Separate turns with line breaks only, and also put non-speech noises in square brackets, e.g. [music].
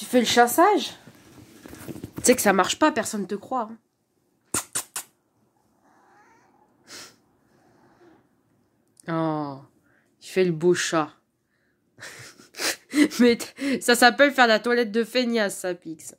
Tu fais le chassage Tu sais que ça marche pas, personne te croit.
Hein. Oh, tu fais le beau chat. [laughs] Mais ça s'appelle faire la toilette de feignasse, ça, Pix.